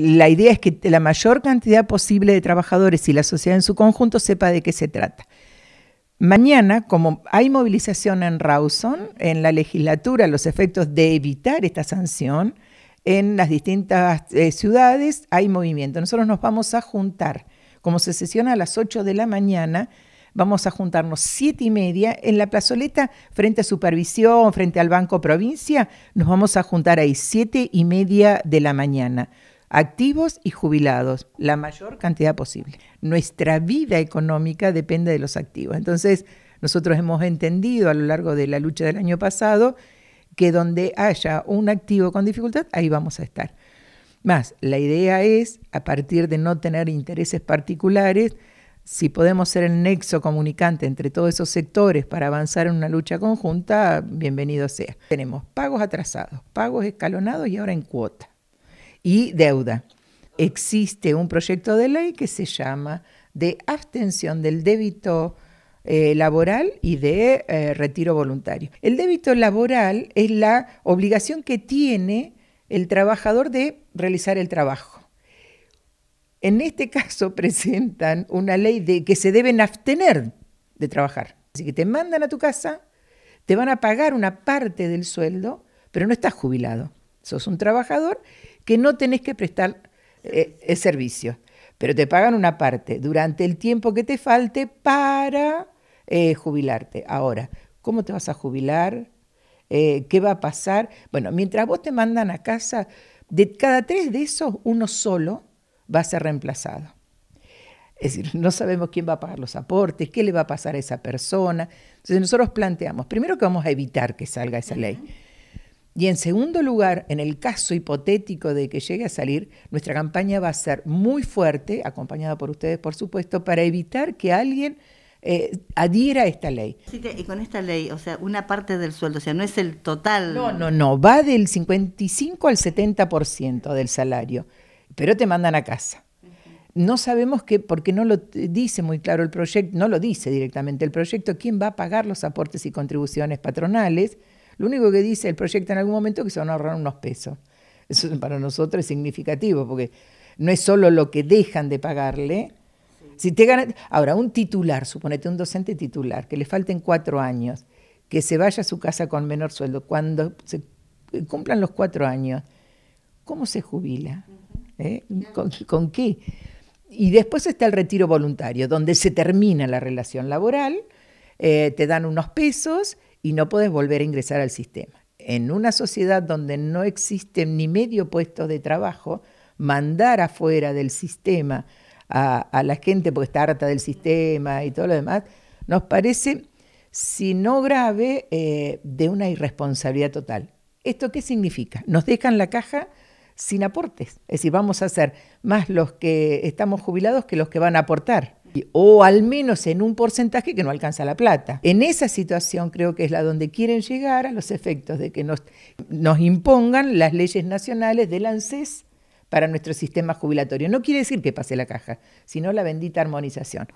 La idea es que la mayor cantidad posible de trabajadores y la sociedad en su conjunto sepa de qué se trata. Mañana, como hay movilización en Rawson, en la legislatura, los efectos de evitar esta sanción, en las distintas eh, ciudades hay movimiento. Nosotros nos vamos a juntar. Como se sesiona a las 8 de la mañana, vamos a juntarnos 7 y media en la plazoleta frente a Supervisión, frente al Banco Provincia. Nos vamos a juntar ahí 7 y media de la mañana activos y jubilados, la mayor cantidad posible. Nuestra vida económica depende de los activos. Entonces, nosotros hemos entendido a lo largo de la lucha del año pasado que donde haya un activo con dificultad, ahí vamos a estar. Más, la idea es, a partir de no tener intereses particulares, si podemos ser el nexo comunicante entre todos esos sectores para avanzar en una lucha conjunta, bienvenido sea. Tenemos pagos atrasados, pagos escalonados y ahora en cuota y deuda. Existe un proyecto de ley que se llama de abstención del débito eh, laboral y de eh, retiro voluntario. El débito laboral es la obligación que tiene el trabajador de realizar el trabajo. En este caso presentan una ley de que se deben abstener de trabajar. Así que te mandan a tu casa, te van a pagar una parte del sueldo, pero no estás jubilado. Sos un trabajador que no tenés que prestar eh, servicio, pero te pagan una parte durante el tiempo que te falte para eh, jubilarte. Ahora, ¿cómo te vas a jubilar? Eh, ¿Qué va a pasar? Bueno, mientras vos te mandan a casa, de cada tres de esos, uno solo va a ser reemplazado. Es decir, no sabemos quién va a pagar los aportes, qué le va a pasar a esa persona. Entonces nosotros planteamos, primero que vamos a evitar que salga esa ley y en segundo lugar, en el caso hipotético de que llegue a salir, nuestra campaña va a ser muy fuerte, acompañada por ustedes, por supuesto, para evitar que alguien eh, adhiera a esta ley. y con esta ley, o sea, una parte del sueldo, o sea, no es el total. No, no, no, va del 55 al 70% del salario, pero te mandan a casa. No sabemos qué, porque no lo dice muy claro el proyecto, no lo dice directamente el proyecto, quién va a pagar los aportes y contribuciones patronales, lo único que dice el proyecto en algún momento es que se van a ahorrar unos pesos. Eso para nosotros es significativo, porque no es solo lo que dejan de pagarle. Si te ganan... Ahora, un titular, suponete un docente titular, que le falten cuatro años, que se vaya a su casa con menor sueldo, cuando se eh, cumplan los cuatro años, ¿cómo se jubila? ¿Eh? ¿Con, qué? Y después está el retiro voluntario, donde se termina la relación laboral, eh, te dan unos pesos y no puedes volver a ingresar al sistema. En una sociedad donde no existen ni medio puesto de trabajo, mandar afuera del sistema a, la gente porque está harta del sistema y todo lo demás, nos parece, si no grave, eh, de una irresponsabilidad total. ¿Esto qué significa? Nos dejan la caja sin aportes. Es decir, vamos a ser más los que estamos jubilados que los que van a aportar o al menos en un porcentaje que no alcanza la plata. En esa situación creo que es la donde quieren llegar a los efectos de que nos, nos impongan las leyes nacionales del ANSES para nuestro sistema jubilatorio. No quiere decir que pase la caja, sino la bendita armonización.